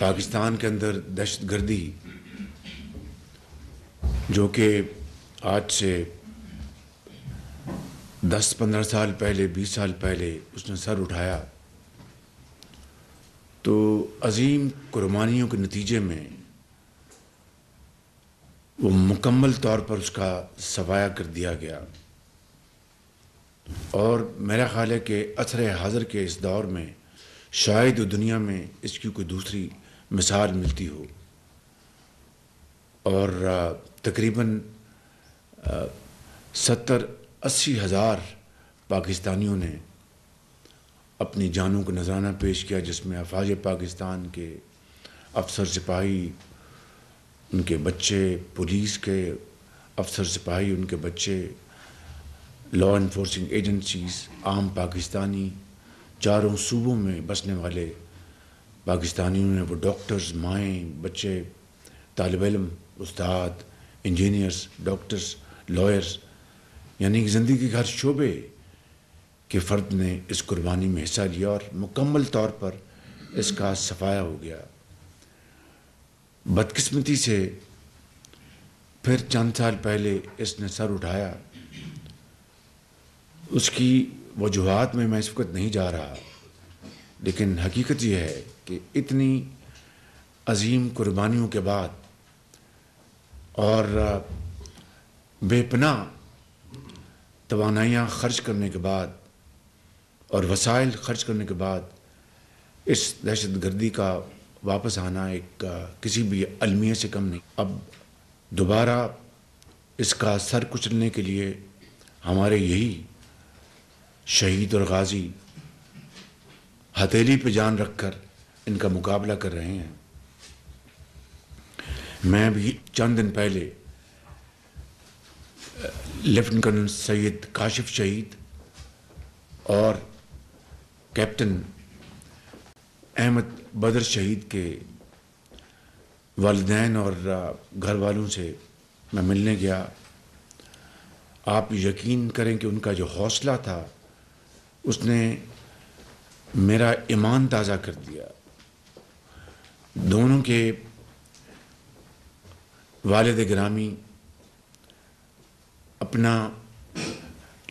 पाकिस्तान के अंदर दहशत गर्दी जो कि आज से 10-15 साल पहले 20 साल पहले उसने सर उठाया तो अजीम कुर्बानियों के नतीजे में वो मुकम्मल तौर पर उसका सफाया कर दिया गया और मेरा ख्याल है कि असर हाजर के इस दौर में शायद दुनिया में इसकी कोई दूसरी मिसाल मिलती हो और तकरीबन सत्तर अस्सी हज़ार पाकिस्तानियों ने अपनी जानों को नजराना पेश किया जिसमें अफाज पाकिस्तान के अफसर सिपाही उनके बच्चे पुलिस के अफसर सिपाही उनके बच्चे लॉ इन्फोर्सिंग एजेंसीज आम पाकिस्तानी चारों सूबों में बसने वाले पाकिस्तानियों ने वो डॉक्टर्स माएँ बच्चे तालब इलम उस्ताद इंजीनियर्स डॉक्टर्स लॉयर्स यानी कि ज़िंदगी के हर शोबे के फ़र्द ने इस कुर्बानी में हिस्सा लिया और मुकम्मल तौर पर इसका सफाया हो गया बदकस्मती से फिर चंद साल पहले इसने सर उठाया उसकी वजूहत में मैं इस वक्त नहीं जा रहा लेकिन हकीकत यह है कि इतनी अजीम कुर्बानियों के बाद और बेपना तोानाइयाँ खर्च करने के बाद और वसाइल खर्च करने के बाद इस दहशत गर्दी का वापस आना एक किसी भी अलमिया से कम नहीं अब दोबारा इसका सर कुचलने के लिए हमारे यही शहीद और गाजी हथेली पे जान रखकर इनका मुकाबला कर रहे हैं मैं भी चंद दिन पहले लेफ्टिनेंट कर्नल सैयद काशिफ शहीद और कैप्टन अहमद बदर शहीद के वालदेन और घर वालों से मैं मिलने गया आप यकीन करें कि उनका जो हौसला था उसने मेरा ईमान ताज़ा कर दिया दोनों के वालद ग्रामी अपना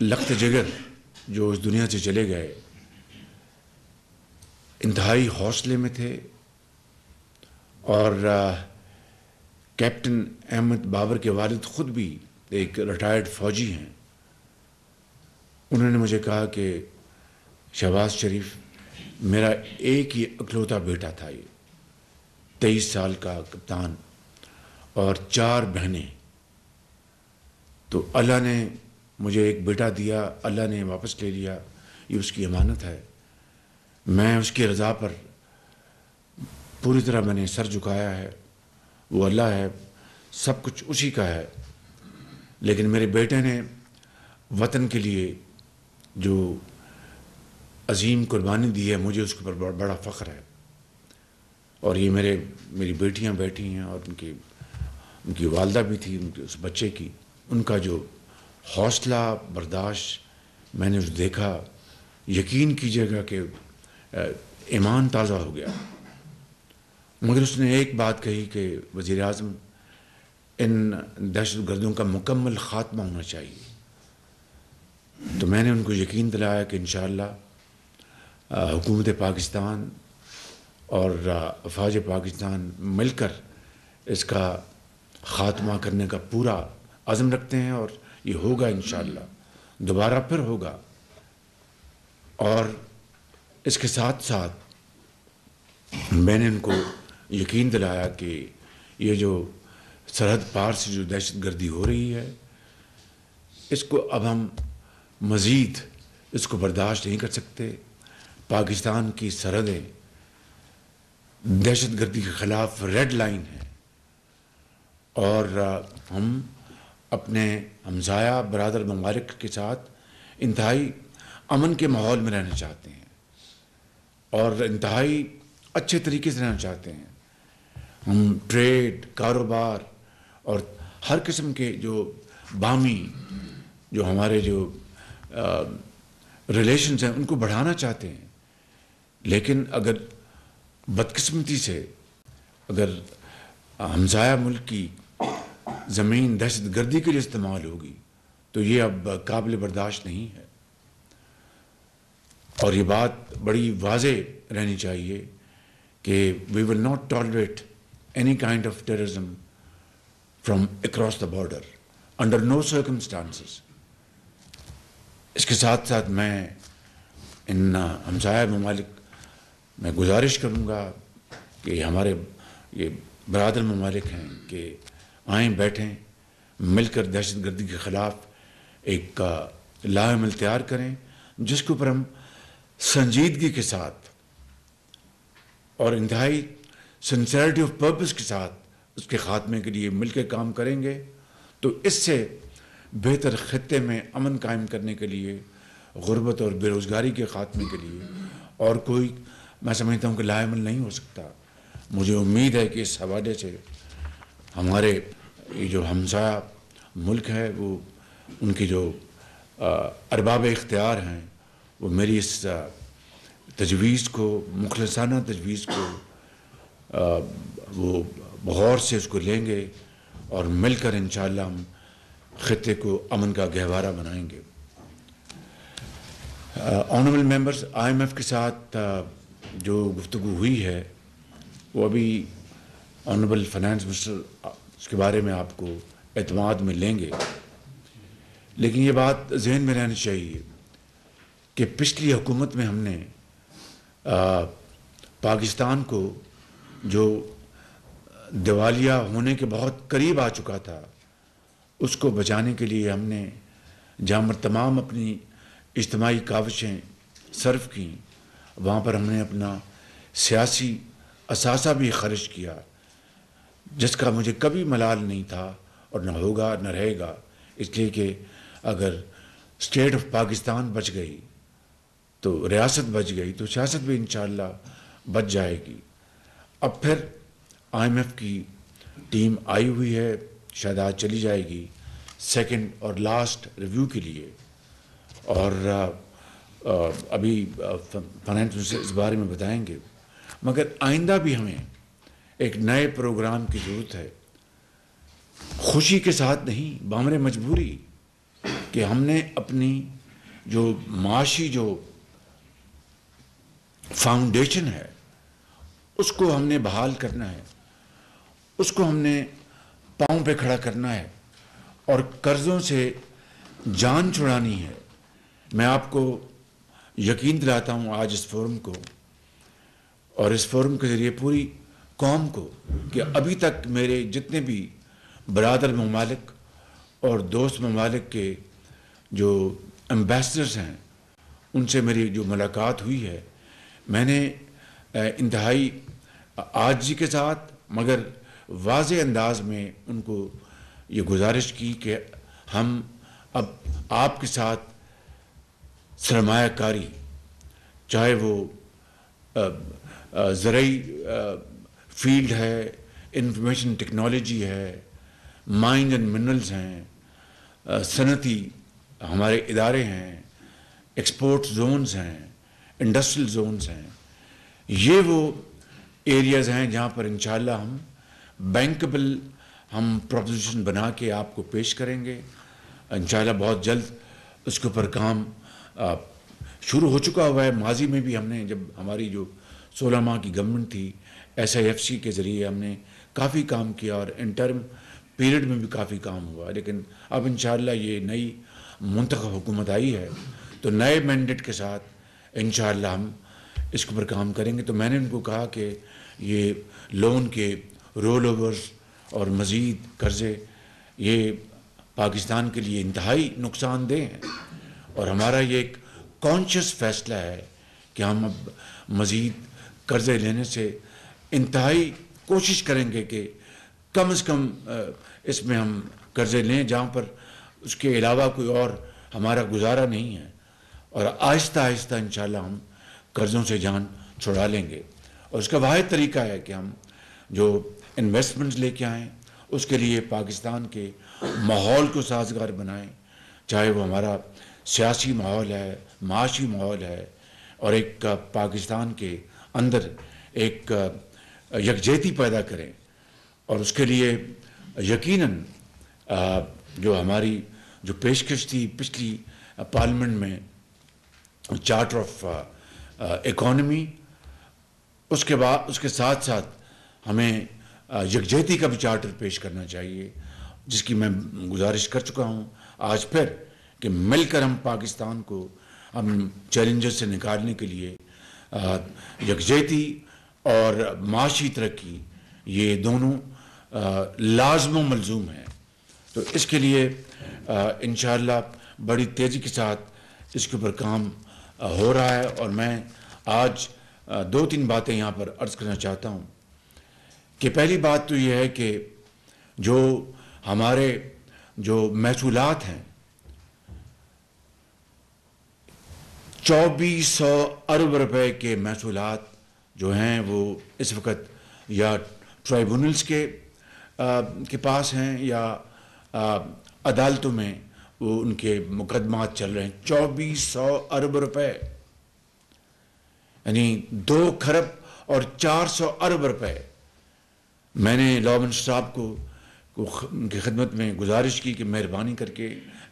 लख्त जगर जो उस दुनिया से चले गए इंतहाई हौसले में थे और कैप्टन अहमद बाबर के वालिद ख़ुद भी एक रिटायर्ड फ़ौजी हैं उन्होंने मुझे कहा कि शहबाज शरीफ मेरा एक ही अकलौता बेटा था ये तेईस साल का कप्तान और चार बहनें तो अल्लाह ने मुझे एक बेटा दिया अल्लाह ने वापस ले लिया ये उसकी अमानत है मैं उसकी रज़ा पर पूरी तरह मैंने सर झुकाया है वो अल्लाह है सब कुछ उसी का है लेकिन मेरे बेटे ने वतन के लिए जो अजीम कुर्बानी दी है मुझे उसके ऊपर बड़ा फ़ख्र है और ये मेरे मेरी बेटियां बैठी हैं और उनकी उनकी वालदा भी थी उनके उस बच्चे की उनका जो हौसला बर्दाश्त मैंने उस देखा यकीन कीजिएगा कि ईमान ताज़ा हो गया मगर उसने एक बात कही कि वज़ी अजम इन दहशत गर्दों का मुकम्मल ख़ात्मा होना चाहिए तो मैंने उनको यकीन दिलाया कि इन हुकूमत पाकिस्तान और फ़ौज पाकिस्तान मिलकर इसका ख़ात्मा करने का पूरा आज़म रखते हैं और ये होगा इन दोबारा फिर होगा और इसके साथ साथ मैंने उनको यकीन दिलाया कि ये जो सरहद पार से जो दहशत गर्दी हो रही है इसको अब हम मज़ीद इसको बर्दाश्त नहीं कर सकते पाकिस्तान की सरहदें दहशत गर्दी के ख़िलाफ़ रेड लाइन है और हम अपने हमजाया बरदर ममारक के साथ इंतहाई अमन के माहौल में रहना चाहते हैं और इंतहाई अच्छे तरीके से रहना चाहते हैं हम ट्रेड कारोबार और हर किस्म के जो बामी जो हमारे जो रिलेशंस हैं उनको बढ़ाना चाहते हैं लेकिन अगर बदकस्मती से अगर हमसाया मुल्क की ज़मीन दहशत गर्दी के लिए इस्तेमाल होगी तो ये अब काबिल बर्दाश्त नहीं है और ये बात बड़ी वाज रहनी चाहिए कि we will not tolerate any kind of terrorism from across the border under no circumstances इसके साथ साथ मैं इन हमसाया ममालिक मैं गुजारिश करूँगा कि हमारे ये बरदर ममालिक हैं कि आएँ बैठें मिलकर दहशत गर्दी के ख़िलाफ़ एक लाहमल तैयार करें जिसके ऊपर हम संजीदगी के साथ और इंतहाई सिंसरिटी ऑफ पर्पज़ के साथ उसके ख़ात्मे के लिए मिलकर काम करेंगे तो इससे बेहतर ख़त्े में अमन कायम करने के लिए गुर्बत और बेरोज़गारी के ख़ात्मे के लिए और कोई मैं समझता हूँ कि लायमल नहीं हो सकता मुझे उम्मीद है कि इस हवाले से हमारे ये जो हमसा मुल्क है वो उनकी जो अरबाब इख्तियार हैं वो मेरी इस तजवीज़ को मुखलसाना तजवीज़ को आ, वो गौर से उसको लेंगे और मिलकर इन हम ख़त्े को अमन का गहवारा बनाएंगे ऑनरेबल मेंबर्स आईएमएफ के साथ जो गुफ्तु हुई है वो अभी ऑनरेबल फाइनेंस मिनिस्टर उसके बारे में आपको अतमाद में लेंगे लेकिन ये बात जहन में रहनी चाहिए कि पिछली हुकूमत में हमने आ, पाकिस्तान को जो दिवालिया होने के बहुत करीब आ चुका था उसको बचाने के लिए हमने जहाँ तमाम अपनी इज्तमाही काविशें सर्व की वहाँ पर हमने अपना सियासी असासा भी खर्च किया जिसका मुझे कभी मलाल नहीं था और न होगा न रहेगा इसलिए कि अगर स्टेट ऑफ पाकिस्तान बच गई तो रियासत बच गई तो सियासत भी इन बच जाएगी अब फिर आईएमएफ की टीम आई हुई है शायद आज चली जाएगी सेकंड और लास्ट रिव्यू के लिए और अभी फाइनेंस मिनिस्टर इस बारे में बताएंगे मगर आइंदा भी हमें एक नए प्रोग्राम की ज़रूरत है खुशी के साथ नहीं बामरे मजबूरी कि हमने अपनी जो माशी जो फाउंडेशन है उसको हमने बहाल करना है उसको हमने पाँव पे खड़ा करना है और कर्ज़ों से जान छुड़ानी है मैं आपको यकीन दिलाता हूँ आज इस फोरम को और इस फोरम के ज़रिए पूरी कौम को कि अभी तक मेरे जितने भी बरदर ममालिक और दोस्त ममालिक के जो एम्बेसडर्स हैं उनसे मेरी जो मुलाकात हुई है मैंने इंतहाई आज जी के साथ मगर वाज अंदाज में उनको ये गुजारिश की कि हम अब आपके साथ सरमाकारी चाहे वो ज़रूरी फील्ड है इंफॉर्मेशन टेक्नोलॉजी है माइंड एंड मिनरल्स हैं सनती हमारे इदारे हैं एक्सपोर्ट जोन्स हैं इंडस्ट्रियल जोन्स हैं ये वो एरियाज़ हैं जहाँ पर इंशाल्लाह हम बैंकबल हम प्रोपोजिशन बना के आपको पेश करेंगे इन बहुत जल्द उसके ऊपर काम शुरू हो चुका हुआ है माजी में भी हमने जब हमारी जो सोलह माह की गवर्नमेंट थी एस आई एफ सी के ज़रिए हमने काफ़ी काम किया और इंटर्म पीरियड में भी काफ़ी काम हुआ लेकिन अब इन ये नई मुंतखब हुकूमत आई है तो नए मैंडेट के साथ इन हम इसके ऊपर काम करेंगे तो मैंने उनको कहा कि ये लोन के रोल ओवर्स और मज़ीद कर्ज़े ये पाकिस्तान के लिए इंतहाई नुकसानदेह हैं और हमारा ये एक कॉन्शियस फैसला है कि हम अब मज़ीद कर्ज़े लेने से इंतहाई कोशिश करेंगे कि कम से कम इसमें हम कर्ज़े लें जहाँ पर उसके अलावा कोई और हमारा गुजारा नहीं है और आहिस्ता आहिस्ता इन हम कर्ज़ों से जान छुड़ा लेंगे और उसका वाद तरीका है कि हम जो इन्वेस्टमेंट्स लेके आएँ उसके लिए पाकिस्तान के माहौल को साजगार बनाएं चाहे वो हमारा सियासी माहौल है माशी माहौल है और एक पाकिस्तान के अंदर एक यकजहती पैदा करें और उसके लिए यकीनन जो हमारी जो पेशकश थी पिछली पार्लियामेंट में चार्टर ऑफ इकॉनमी उसके बाद उसके साथ साथ हमें यकजहती का भी चार्टर पेश करना चाहिए जिसकी मैं गुजारिश कर चुका हूँ आज फिर कि मिलकर हम पाकिस्तान को हम चैलेंजर से निकालने के लिए यकजहती और माशी तरक्की ये दोनों लाजम मलजूम हैं तो इसके लिए इन बड़ी तेज़ी के साथ इसके ऊपर काम हो रहा है और मैं आज दो तीन बातें यहाँ पर अर्ज़ करना चाहता हूँ कि पहली बात तो ये है कि जो हमारे जो महसूलत हैं चौबीस सौ अरब रुपए के महसूलत जो हैं वो इस वक्त या ट्राइबूनल्स के आ, के पास हैं या आ, अदालतों में वो उनके मुकदमात चल रहे हैं चौबीस सौ अरब रुपए यानी दो खरब और चार सौ अरब रुपए मैंने मिनिस्टर साहब को उनकी खदमत में गुजारिश की कि मेहरबानी करके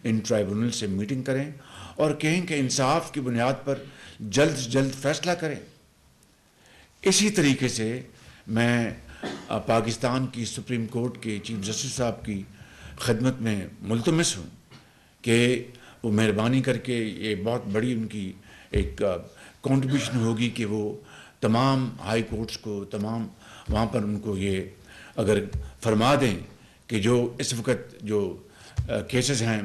इन ट्राइबूनल से मीटिंग करें और कहें कि इंसाफ की बुनियाद पर जल्द से जल्द फैसला करें इसी तरीके से मैं पाकिस्तान की सुप्रीम कोर्ट के चीफ जस्टिस साहब की खदमत में मुलतमस हूँ कि वो मेहरबानी करके ये बहुत बड़ी उनकी एक कंट्रीब्यूशन होगी कि वो तमाम हाई कोर्ट्स को तमाम वहाँ पर उनको ये अगर फरमा दें कि जो इस वक्त जो केसेस हैं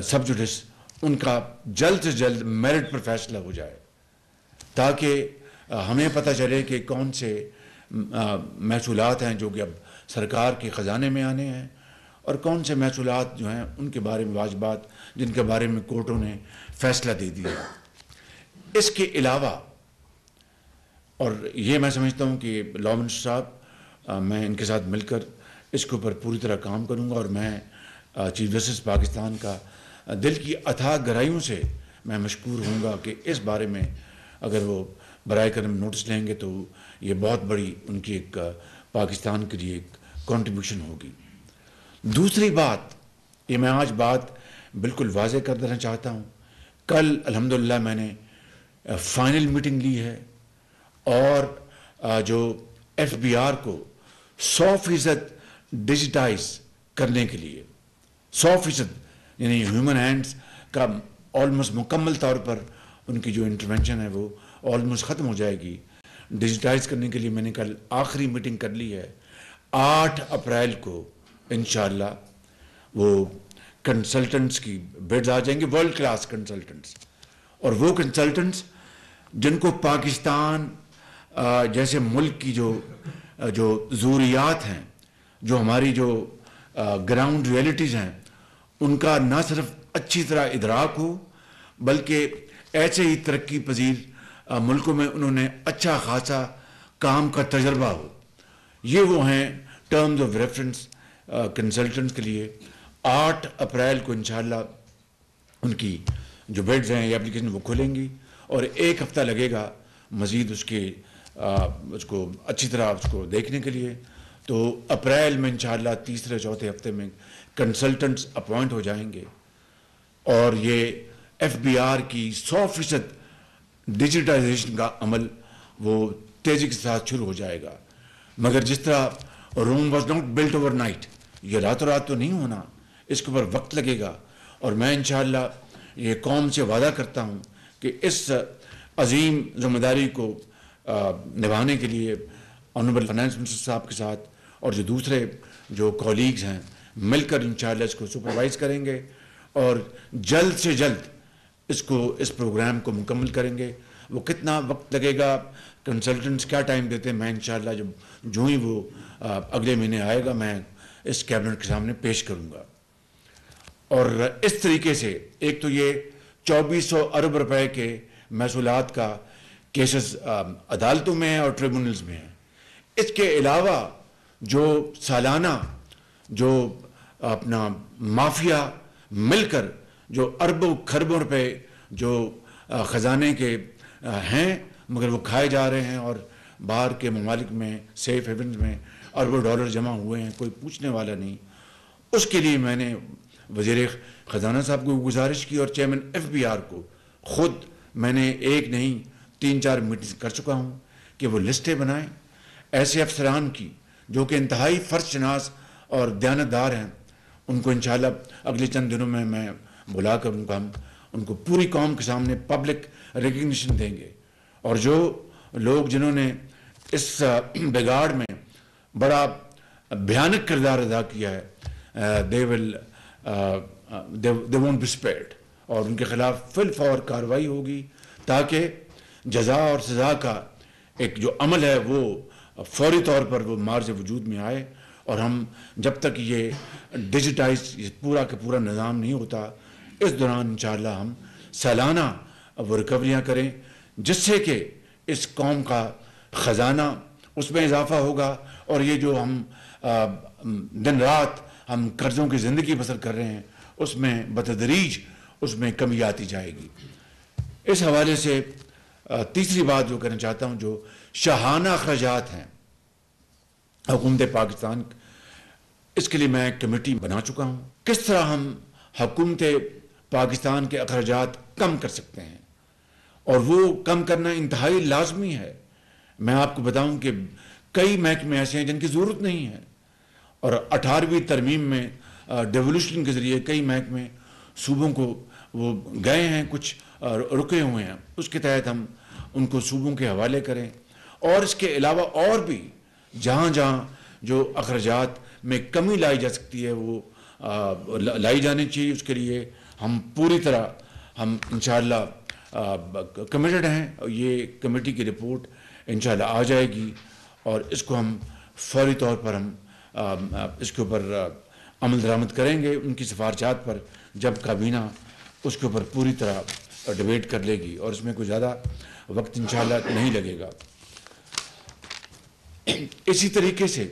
सब जुडिस उनका जल्द से जल्द मेरिट पर फैसला हो जाए ताकि हमें पता चले कि कौन से महसूलत हैं जो कि अब सरकार के ख़जाने में आने हैं और कौन से महसूलत जो हैं उनके बारे में वाजबात जिनके बारे में कोर्टों ने फैसला दे दिया इसके अलावा और ये मैं समझता हूँ कि लॉ मिनिस्टर साहब मैं इनके साथ मिलकर इसके ऊपर पूरी तरह काम करूँगा और मैं चीफ जस्टिस पाकिस्तान का दिल की अथाह गहराइयों से मैं मशहूर हूँगा कि इस बारे में अगर वो बर करम नोटिस लेंगे तो ये बहुत बड़ी उनकी एक पाकिस्तान के लिए एक कॉन्ट्रीब्यूशन होगी दूसरी बात ये मैं आज बात बिल्कुल वाजे कर देना चाहता हूँ कल अलहमदिल्ला मैंने फाइनल मीटिंग ली है और जो एफ बी आर को सौ फीसद डिजिटाइज करने के लिए सौ फीसद यानी ह्यूमन हैंड्स का ऑलमोस्ट मुकम्मल तौर पर उनकी जो इंटरवेंशन है वो ऑलमोस्ट ख़त्म हो जाएगी डिजिटाइज करने के लिए मैंने कल आखिरी मीटिंग कर ली है आठ अप्रैल को इन वो कंसल्टेंट्स की बेड्स आ जाएंगे वर्ल्ड क्लास कंसल्टेंट्स और वो कंसल्टेंट्स जिनको पाकिस्तान जैसे मुल्क की जो जो जरूरियात हैं जो हमारी जो ग्राउंड रियलिटीज़ हैं उनका ना सिर्फ अच्छी तरह इदराक हो बल्कि ऐसे ही तरक्की पजीर मुल्कों में उन्होंने अच्छा खासा काम का तजर्बा हो ये वो हैं टर्म्स ऑफ रेफरेंस कंसल्टेंट्स के लिए आठ अप्रैल को इन उनकी जो बेड्स हैं या एप्लीकेशन वो खोलेंगी और एक हफ़्ता लगेगा मज़ीद उसके आ, उसको अच्छी तरह उसको देखने के लिए तो अप्रैल में इन तीसरे चौथे हफ्ते में कंसल्टेंट्स अपॉइंट हो जाएंगे और ये एफबीआर की 100 फीसद डिजिटाइजेशन का अमल वो तेज़ी के साथ शुरू हो जाएगा मगर जिस तरह Rome was not built overnight ये रातों रात तो नहीं होना इसके ऊपर वक्त लगेगा और मैं इन ये कौम से वादा करता हूँ कि इस अजीम जिम्मेदारी को निभाने के लिए ऑनरेबल फाइनेंस मिनिस्टर साहब के साथ और जो दूसरे जो कॉलीग्स हैं मिलकर इन को सुपरवाइज करेंगे और जल्द से जल्द इसको इस प्रोग्राम को मुकम्मल करेंगे वो कितना वक्त लगेगा कंसल्टेंट्स क्या टाइम देते हैं मैं इन जब जो ही वो आ, अगले महीने आएगा मैं इस कैबिनेट के सामने पेश करूँगा और इस तरीके से एक तो ये 2400 अरब रुपए के महसूलत का केसेस अदालतों में है और ट्रिब्यूनल्स में है इसके अलावा जो सालाना जो अपना माफिया मिलकर जो अरबों खरबों रुपए जो ख़जाने के हैं मगर वो खाए जा रहे हैं और बाहर के ममालिक में सेफ हेवन में अरबों डॉलर जमा हुए हैं कोई पूछने वाला नहीं उसके लिए मैंने वजीर ख़जाना साहब को गुजारिश की और चेयरमैन एफ बी आर को ख़ुद मैंने एक नहीं तीन चार मीटिंग कर चुका हूँ कि वो लिस्टें बनाएं ऐसे अफसरान की जो कि इंतहाई फ़र्श शनास और दयानतदार हैं उनको इन अगले चंद दिनों में मैं बुला कर उनका हम उनको पूरी कौम के सामने पब्लिक रिकग्निशन देंगे और जो लोग जिन्होंने इस बिगाड़ में बड़ा भयानक किरदार अदा किया है they will they won't be spared और उनके खिलाफ फिल फॉर कार्रवाई होगी ताकि जजा और सजा का एक जो अमल है वो फौरी तौर पर वो मार्ज वजूद में आए और हम जब तक ये डिजिटाइज पूरा का पूरा निज़ाम नहीं होता इस दौरान इन हम सालाना वो रिकवरियाँ करें जिससे कि इस कौम का ख़जाना उसमें इजाफा होगा और ये जो हम दिन रात हम कर्ज़ों की ज़िंदगी बसर कर रहे हैं उसमें बतदरीज उसमें कमी आती जाएगी इस हवाले से तीसरी बात जो करना चाहता हूँ जो शहाना अखराज हैं हुकूमत पाकिस्तान इसके लिए मैं कमेटी बना चुका हूँ किस तरह हम हुकूमत पाकिस्तान के अखराज कम कर सकते हैं और वो कम करना इंतहाई लाजमी है मैं आपको बताऊं कि कई महकमे ऐसे हैं जिनकी ज़रूरत नहीं है और अठारहवीं तरमीम में डेवोल्यूशन के ज़रिए कई महकमे सूबों को वो गए हैं कुछ रुके हुए हैं उसके तहत हम उनको सूबों के हवाले करें और इसके अलावा और भी जहाँ जहाँ जो अखराज में कमी लाई जा सकती है वो आ, लाई जानी चाहिए उसके लिए हम पूरी तरह हम इन कमिटेड हैं और ये कमेटी की रिपोर्ट इन आ जाएगी और इसको हम फौरी तौर पर हम इसके ऊपर अमल दरामद करेंगे उनकी सिफारशात पर जब काबीना उसके ऊपर पूरी तरह डिबेट कर लेगी और इसमें कुछ ज़्यादा वक्त इन नहीं लगेगा इसी तरीके से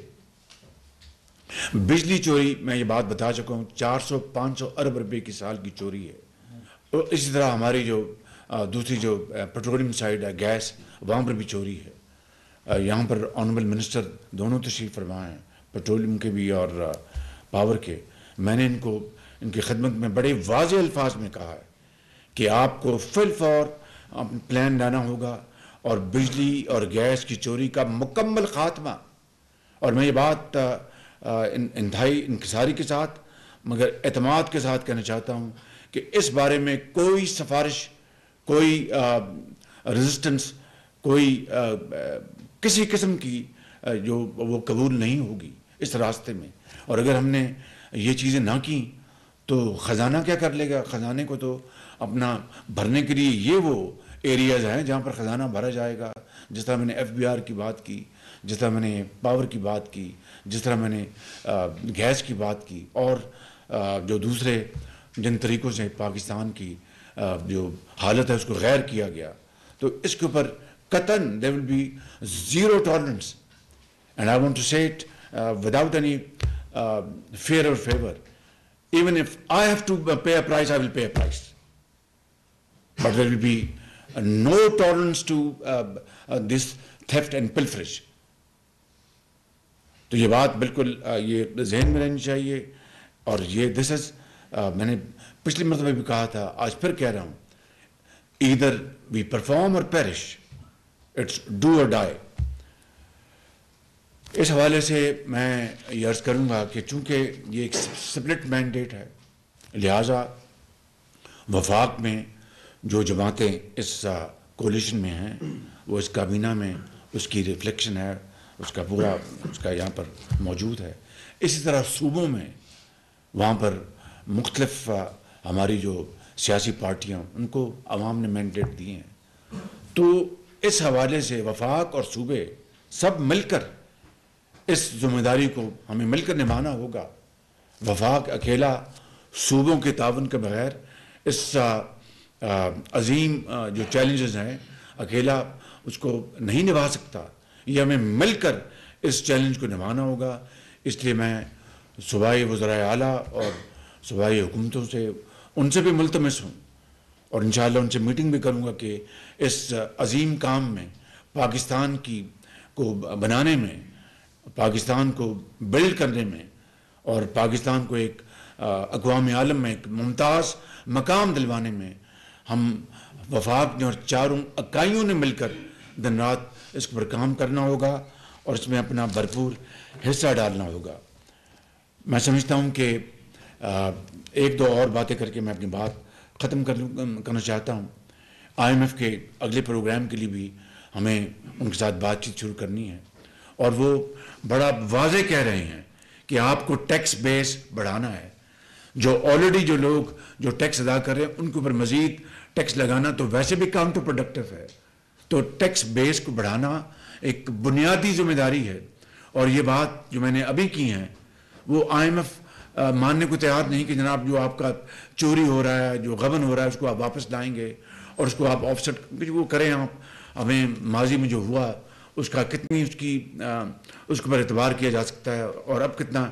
बिजली चोरी मैं ये बात बता चुका हूँ 400-500 अरब रुपए की साल की चोरी है और इसी तरह हमारी जो दूसरी जो पेट्रोलियम साइड है गैस वहाँ पर भी चोरी है यहाँ पर ऑनरेबल मिनिस्टर दोनों तशरीफ़ फरमाए हैं पेट्रोलियम के भी और पावर के मैंने इनको इनकी खदमत में बड़े वाज अल्फाज में कहा है कि आपको फिल फॉर प्लान लाना होगा और बिजली और गैस की चोरी का मुकम्मल ख़ात्मा और मैं ये बात इंतहाई इंकसारी के साथ मगर अतमाद के साथ कहना चाहता हूँ कि इस बारे में कोई सिफारिश कोई रजिस्टेंस कोई आ, किसी किस्म की आ, जो वो कबूल नहीं होगी इस रास्ते में और अगर हमने ये चीज़ें ना की तो ख़ज़ाना क्या कर लेगा ख़ज़ाने को तो अपना भरने के लिए ये वो एरियाज़ हैं जहाँ पर ख़जाना भरा जाएगा जिस तरह मैंने एफ की बात की जिस तरह मैंने पावर की बात की जिस तरह मैंने गैस की बात की और जो दूसरे जिन तरीक़ों से पाकिस्तान की जो हालत है उसको गैर किया गया तो इसके ऊपर कतन there will be zero tolerance and I want to set without any fear और favour even if I have to pay a price I will pay a price but there will Uh, no tolerance to uh, uh, this theft and pilferage. तो ये बात बिल्कुल ये जहन में रहनी चाहिए और ये दिस इज मैंने पिछले मरतबे भी कहा था आज फिर कह रहा हूं इधर वी परफॉर्म और पेरिश इट्स डू और डाई इस हवाले से मैं ये अर्ज़ करूंगा कि चूंकि ये एक स्प्लिट मैंडेट है लिहाजा वफाक में जो जमातें इस कोलिशन में हैं वो इस काबीना में उसकी रिफ्लेक्शन है उसका पूरा उसका यहाँ पर मौजूद है इसी तरह सूबों में वहाँ पर मुख्तलफ हमारी जो सियासी पार्टियाँ उनको आवाम ने मैंडेट दिए हैं तो इस हवाले से वफाक और सूबे सब मिलकर इस जिम्मेदारी को हमें मिलकर निभाना होगा वफाक अकेला सूबों के तावन के बगैर इस अजीम जो चैलेंजेस हैं अकेला उसको नहीं निभा सकता ये हमें मिलकर इस चैलेंज को निभाना होगा इसलिए मैं सूबाई वज़रा आला और सूबाई हुकूमतों से उनसे भी मुलतमस हूँ और इन उनसे मीटिंग भी करूँगा कि इस अजीम काम में पाकिस्तान की को बनाने में पाकिस्तान को बिल्ड करने में और पाकिस्तान को एक अकवाम आलम में एक मुमताज़ मकाम दिलवाने में हम वफाक ने और चारों अकाइयों ने मिलकर दिन रात इस पर काम करना होगा और इसमें अपना भरपूर हिस्सा डालना होगा मैं समझता हूँ कि एक दो और बातें करके मैं अपनी बात ख़त्म कर लूँ करना चाहता हूँ आईएमएफ के अगले प्रोग्राम के लिए भी हमें उनके साथ बातचीत शुरू करनी है और वो बड़ा वाजे कह रहे हैं कि आपको टैक्स बेस बढ़ाना है जो ऑलरेडी जो लोग जो टैक्स अदा कर रहे हैं उनके ऊपर मजीद टैक्स लगाना तो वैसे भी काउंटर प्रोडक्टिव है तो टैक्स बेस को बढ़ाना एक बुनियादी जिम्मेदारी है और ये बात जो मैंने अभी की है वो आईएमएफ मानने को तैयार नहीं कि जनाब जो आपका चोरी हो रहा है जो गबन हो रहा है उसको आप वापस लाएंगे और उसको आप ऑफसेट वो करें आप हमें माजी में जो हुआ उसका कितनी उसकी उसके ऊपर एतबार किया जा सकता है और अब कितना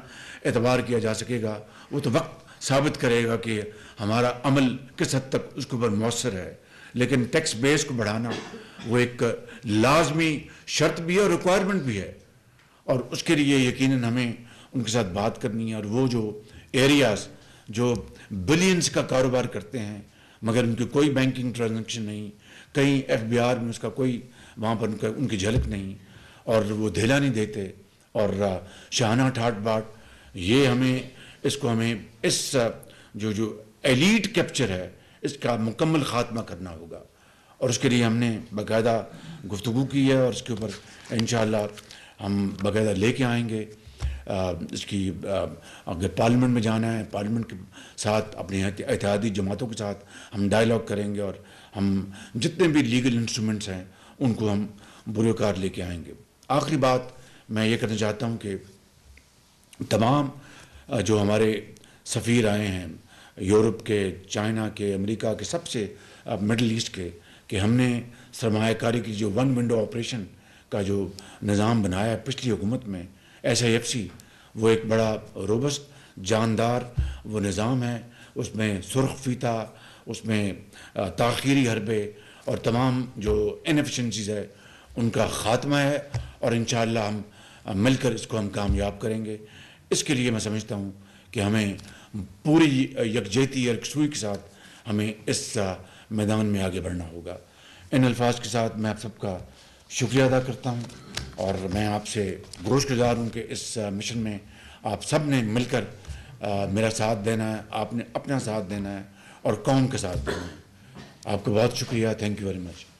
एतबार किया जा सकेगा वो तो वक्त साबित करेगा कि हमारा अमल किस हद तक उसके ऊपर मौसर है लेकिन टैक्स बेस को बढ़ाना वो एक लाजमी शर्त भी है और रिक्वायरमेंट भी है और उसके लिए यकीन हमें उनके साथ बात करनी है और वो जो एरियाज़ जो बिलियंस का कारोबार करते हैं मगर उनकी कोई बैंकिंग ट्रांजेक्शन नहीं कहीं आर में उसका कोई वहाँ पर उनका उनकी झलक नहीं और वो ढेला नहीं देते और शाहाना ठाट बाट ये हमें इसको हमें इस जो जो एलीट कैप्चर है इसका मुकम्मल खात्मा करना होगा और उसके लिए हमने बाकायदा गुफ्तु की है और इसके ऊपर इन हम बाकायदा लेके आएंगे इसकी अगर पार्लियामेंट में जाना है पार्लियामेंट के साथ अपने एहतियाती जमातों के साथ हम डायलॉग करेंगे और हम जितने भी लीगल इंस्ट्रूमेंट्स हैं उनको हम ले लेके आएंगे आखिरी बात मैं ये करना चाहता हूँ कि तमाम जो हमारे सफ़ीर आए हैं यूरोप के चाइना के अमेरिका के सबसे मिडल ईस्ट के कि हमने सरमाकारी की जो वन विंडो ऑपरेशन का जो निज़ाम बनाया है पिछली हुकूमत में एस आई एफ सी वो एक बड़ा रोबस्ट जानदार वो निज़ाम है उसमें सुरख फीता उसमें ताखीरी हरबे और तमाम जो इनफिशेंसीज़ है उनका ख़ात्मा है और इन हम मिलकर इसको हम कामयाब करेंगे इसके लिए मैं समझता हूँ कि हमें पूरी यकजहती और सुई के साथ हमें इस मैदान में आगे बढ़ना होगा इन अल्फाज के साथ मैं आप सबका शुक्रिया अदा करता हूँ और मैं आपसे गुरुश गुजार हूँ कि इस मिशन में आप सब ने मिलकर मेरा साथ देना है आपने अपना साथ देना है और कौम के साथ देना है आपका बहुत शुक्रिया थैंक यू वेरी मच